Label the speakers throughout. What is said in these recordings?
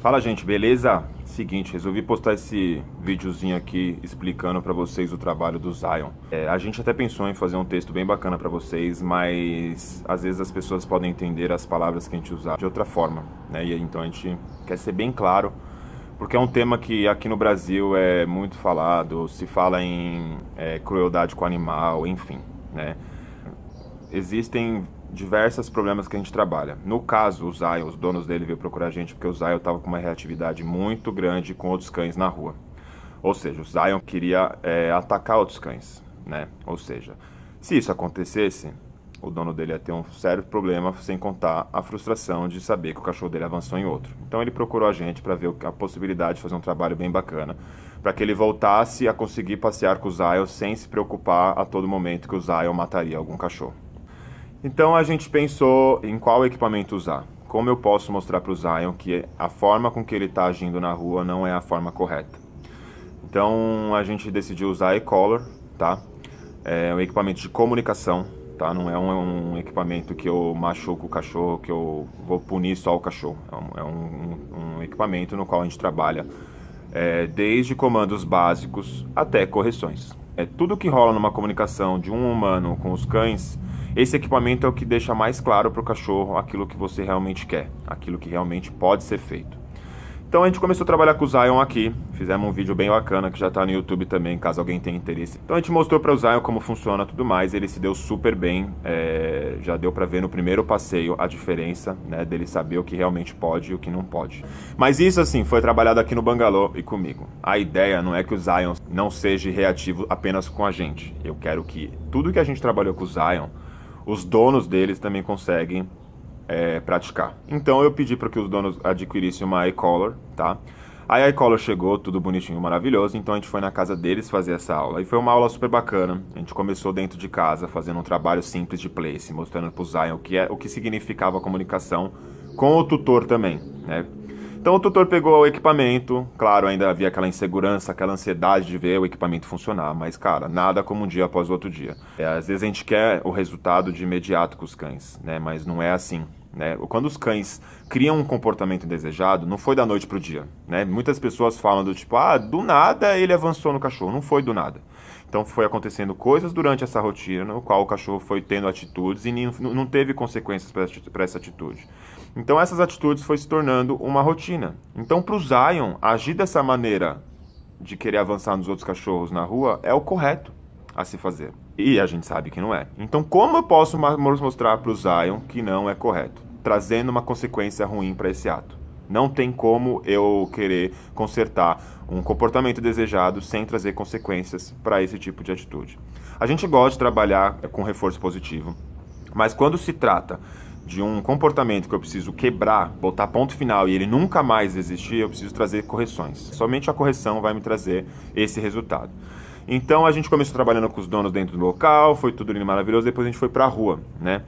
Speaker 1: Fala gente, beleza? Seguinte, resolvi postar esse videozinho aqui explicando para vocês o trabalho do Zion. É, a gente até pensou em fazer um texto bem bacana para vocês, mas às vezes as pessoas podem entender as palavras que a gente usar de outra forma, né? E então a gente quer ser bem claro, porque é um tema que aqui no Brasil é muito falado, se fala em é, crueldade com animal, enfim, né? Existem diversos problemas que a gente trabalha. No caso, o Zion, os donos dele veio procurar a gente porque o Zion estava com uma reatividade muito grande com outros cães na rua. Ou seja, o Zion queria é, atacar outros cães, né? Ou seja, se isso acontecesse, o dono dele ia ter um sério problema, sem contar a frustração de saber que o cachorro dele avançou em outro. Então ele procurou a gente para ver a possibilidade de fazer um trabalho bem bacana, para que ele voltasse a conseguir passear com o Zion sem se preocupar a todo momento que o Zion mataria algum cachorro. Então a gente pensou em qual equipamento usar. Como eu posso mostrar para o Zion que a forma com que ele está agindo na rua não é a forma correta? Então a gente decidiu usar a E-Collar, tá? É um equipamento de comunicação, tá? Não é um, é um, equipamento que eu machuco o cachorro, que eu vou punir só o cachorro. É, é um, um equipamento no qual a gente trabalha é, desde comandos básicos até correções. É tudo que rola numa comunicação de um humano com os cães esse equipamento é o que deixa mais claro para o cachorro aquilo que você realmente quer, aquilo que realmente pode ser feito. Então a gente começou a trabalhar com o Zion aqui, fizemos um vídeo bem bacana que já está no YouTube também, caso alguém tenha interesse. Então a gente mostrou para o Zion como funciona tudo mais, ele se deu super bem, é... já deu para ver no primeiro passeio a diferença, né, dele saber o que realmente pode e o que não pode. Mas isso assim, foi trabalhado aqui no Bangalô e comigo. A ideia não é que o Zion não seja reativo apenas com a gente, eu quero que tudo que a gente trabalhou com o Zion os donos deles também conseguem é, praticar. Então eu pedi para que os donos adquirissem uma e-collar, tá? Aí a collar chegou, tudo bonitinho, maravilhoso, então a gente foi na casa deles fazer essa aula. E foi uma aula super bacana. A gente começou dentro de casa, fazendo um trabalho simples de place, mostrando para o Zion o que, é, o que significava a comunicação com o tutor também, né? Então o tutor pegou o equipamento, claro, ainda havia aquela insegurança, aquela ansiedade de ver o equipamento funcionar, mas cara, nada como um dia após o outro dia. É, às vezes a gente quer o resultado de imediato com os cães, né? Mas não é assim. Né? Quando os cães criam um comportamento indesejado, não foi da noite para o dia. Né? Muitas pessoas falam do tipo, ah, do nada ele avançou no cachorro. Não foi do nada. Então foi acontecendo coisas durante essa rotina, no qual o cachorro foi tendo atitudes e não teve consequências para essa atitude. Então essas atitudes foi se tornando uma rotina. Então para o Zion agir dessa maneira de querer avançar nos outros cachorros na rua é o correto a se fazer. E a gente sabe que não é. Então como eu posso mostrar para o Zion que não é correto, trazendo uma consequência ruim para esse ato? Não tem como eu querer consertar um comportamento desejado sem trazer consequências para esse tipo de atitude. A gente gosta de trabalhar com reforço positivo, mas quando se trata de um comportamento que eu preciso quebrar, botar ponto final e ele nunca mais existir, eu preciso trazer correções. Somente a correção vai me trazer esse resultado. Então a gente começou trabalhando com os donos dentro do local, foi tudo lindo maravilhoso, depois a gente foi para a rua, né?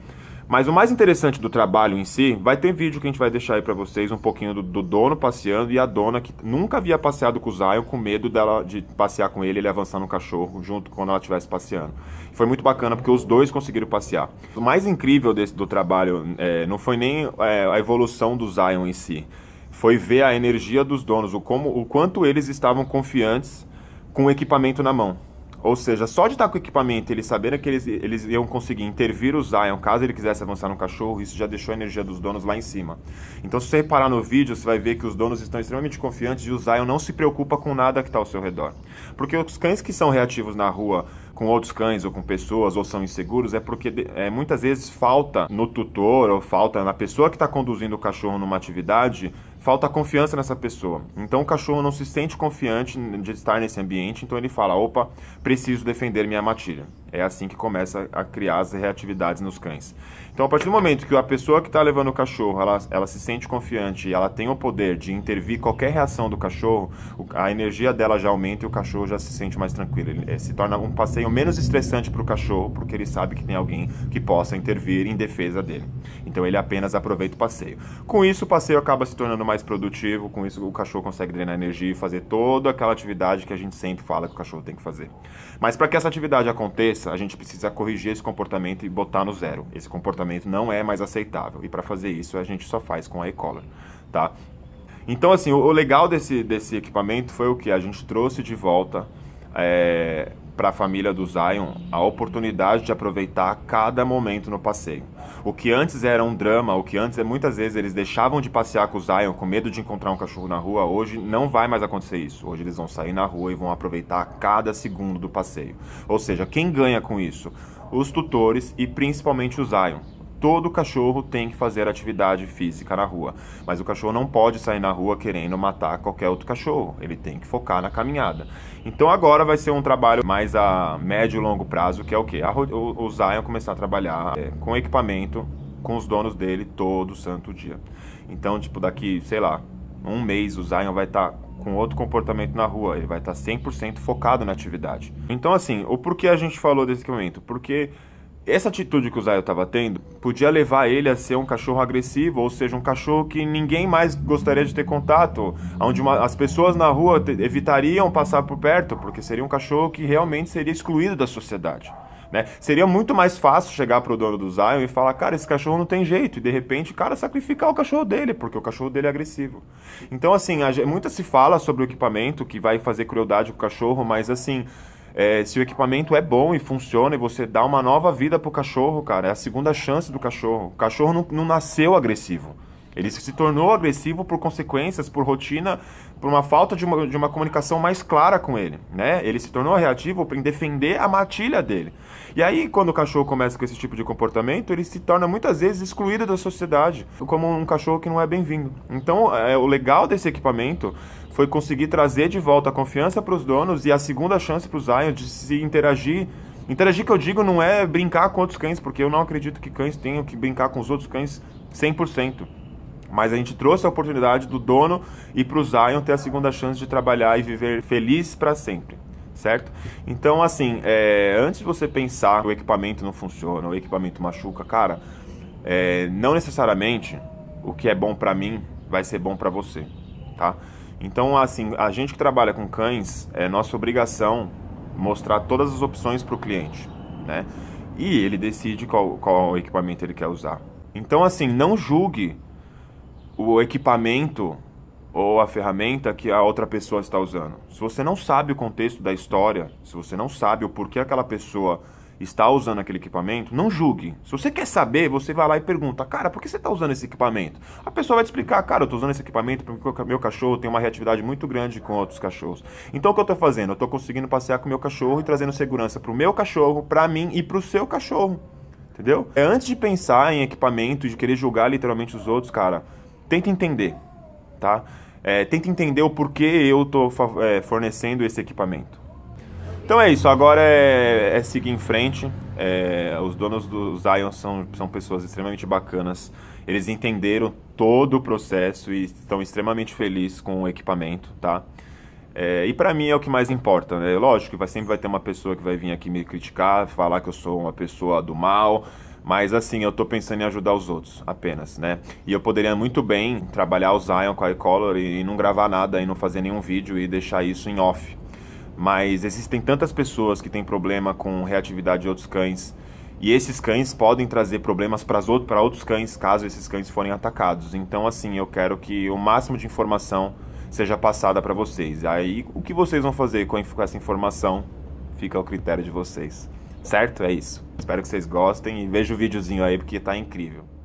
Speaker 1: Mas o mais interessante do trabalho em si, vai ter vídeo que a gente vai deixar aí para vocês, um pouquinho do, do, dono passeando e a dona que nunca havia passeado com o Zion, com medo dela de passear com ele, ele avançar no cachorro junto quando ela estivesse passeando. Foi muito bacana porque os dois conseguiram passear. O mais incrível desse, do trabalho é, não foi nem é, a evolução do Zion em si, foi ver a energia dos donos, o, como, o quanto eles estavam confiantes com o equipamento na mão. Ou seja, só de estar com o equipamento, eles saberem que eles, eles iam conseguir intervir o Zion caso ele quisesse avançar no cachorro, isso já deixou a energia dos donos lá em cima. Então, se você reparar no vídeo, você vai ver que os donos estão extremamente confiantes e o Zion não se preocupa com nada que está ao seu redor. Porque os cães que são reativos na rua com outros cães ou com pessoas ou são inseguros é porque é, muitas vezes falta no tutor ou falta na pessoa que está conduzindo o cachorro numa atividade falta confiança nessa pessoa. Então o cachorro não se sente confiante de estar nesse ambiente, então ele fala: opa, preciso defender minha matilha. É assim que começa a criar as reatividades nos cães. Então, a partir do momento que a pessoa que está levando o cachorro, ela, ela se sente confiante, e ela tem o poder de intervir qualquer reação do cachorro, a energia dela já aumenta e o cachorro já se sente mais tranquilo. Ele é, se torna um passeio menos estressante para o cachorro, porque ele sabe que tem alguém que possa intervir em defesa dele. Então, ele apenas aproveita o passeio. Com isso, o passeio acaba se tornando mais produtivo, com isso o cachorro consegue drenar energia e fazer toda aquela atividade que a gente sempre fala que o cachorro tem que fazer. Mas para que essa atividade aconteça, a gente precisa corrigir esse comportamento e botar no zero. Esse comportamento comportamento não é mais aceitável. E para fazer isso, a gente só faz com a e-collar, tá? Então, assim, o, legal desse, desse equipamento foi o que a gente trouxe de volta é, para a família do Zion a oportunidade de aproveitar cada momento no passeio. O que antes era um drama, o que antes é muitas vezes eles deixavam de passear com o Zion com medo de encontrar um cachorro na rua, hoje não vai mais acontecer isso. Hoje eles vão sair na rua e vão aproveitar cada segundo do passeio. Ou seja, quem ganha com isso? os tutores e principalmente o Zion. Todo cachorro tem que fazer atividade física na rua, mas o cachorro não pode sair na rua querendo matar qualquer outro cachorro, ele tem que focar na caminhada. Então agora vai ser um trabalho mais a médio e longo prazo, que é o que? O Zion começar a trabalhar é, com equipamento com os donos dele todo santo dia. Então, tipo, daqui, sei lá, um mês o Zion vai estar tá com outro comportamento na rua, ele vai tá estar 100% focado na atividade. Então, assim, o porquê a gente falou desse momento? Porque essa atitude que o Zayo estava tendo podia levar ele a ser um cachorro agressivo, ou seja, um cachorro que ninguém mais gostaria de ter contato, onde uma, as pessoas na rua evitariam passar por perto, porque seria um cachorro que realmente seria excluído da sociedade né? Seria muito mais fácil chegar pro dono do Zion e falar, cara, esse cachorro não tem jeito, e de repente o cara sacrificar o cachorro dele, porque o cachorro dele é agressivo. Então, assim, muita se fala sobre o equipamento que vai fazer crueldade com o cachorro, mas assim. É, se o equipamento é bom e funciona e você dá uma nova vida pro cachorro, cara, é a segunda chance do cachorro. O cachorro não, não nasceu agressivo. Ele se tornou agressivo por consequências, por rotina, por uma falta de uma, de uma comunicação mais clara com ele, né? Ele se tornou reativo em defender a matilha dele. E aí, quando o cachorro começa com esse tipo de comportamento, ele se torna muitas vezes excluído da sociedade, como um cachorro que não é bem-vindo. Então, é, o legal desse equipamento foi conseguir trazer de volta a confiança para os donos e a segunda chance para os Zion de se interagir Interagir que eu digo não é brincar com outros cães, porque eu não acredito que cães tenham que brincar com os outros cães 100%. Mas a gente trouxe a oportunidade do dono e para o Zion ter a segunda chance de trabalhar e viver feliz para sempre certo? Então, assim, é, antes de você pensar que o equipamento não funciona, o equipamento machuca, cara, é, não necessariamente o que é bom para mim vai ser bom para você, tá? Então, assim, a gente que trabalha com cães, é nossa obrigação mostrar todas as opções para o cliente, né? E ele decide qual, qual equipamento ele quer usar. Então, assim, não julgue o equipamento ou a ferramenta que a outra pessoa está usando. Se você não sabe o contexto da história, se você não sabe o porquê aquela pessoa está usando aquele equipamento, não julgue. Se você quer saber, você vai lá e pergunta, cara, por que você está usando esse equipamento? A pessoa vai te explicar, cara, eu estou usando esse equipamento porque meu cachorro tem uma reatividade muito grande com outros cachorros. Então o que eu estou fazendo? Eu estou conseguindo passear com o meu cachorro e trazendo segurança para o meu cachorro, para mim e para o seu cachorro. Entendeu? É antes de pensar em equipamento e de querer julgar literalmente os outros, cara tenta entender, tá? É, tenta entender o porquê eu tô é, fornecendo esse equipamento. Então é isso, agora é, é seguir em frente. É, os donos do Zion são, são pessoas extremamente bacanas. Eles entenderam todo o processo e estão extremamente felizes com o equipamento, tá? É, e para mim é o que mais importa, né? Lógico que vai, sempre vai ter uma pessoa que vai vir aqui me criticar, falar que eu sou uma pessoa do mal, mas assim, eu tô pensando em ajudar os outros apenas, né? E eu poderia muito bem trabalhar o Zion com a iColor e, e não gravar nada e não fazer nenhum vídeo e deixar isso em off. Mas existem tantas pessoas que têm problema com reatividade de outros cães. E esses cães podem trazer problemas para outros cães caso esses cães forem atacados. Então, assim, eu quero que o máximo de informação seja passada para vocês. Aí, o que vocês vão fazer com essa informação fica ao critério de vocês. Certo? É isso. Espero que vocês gostem e veja o videozinho aí porque tá incrível.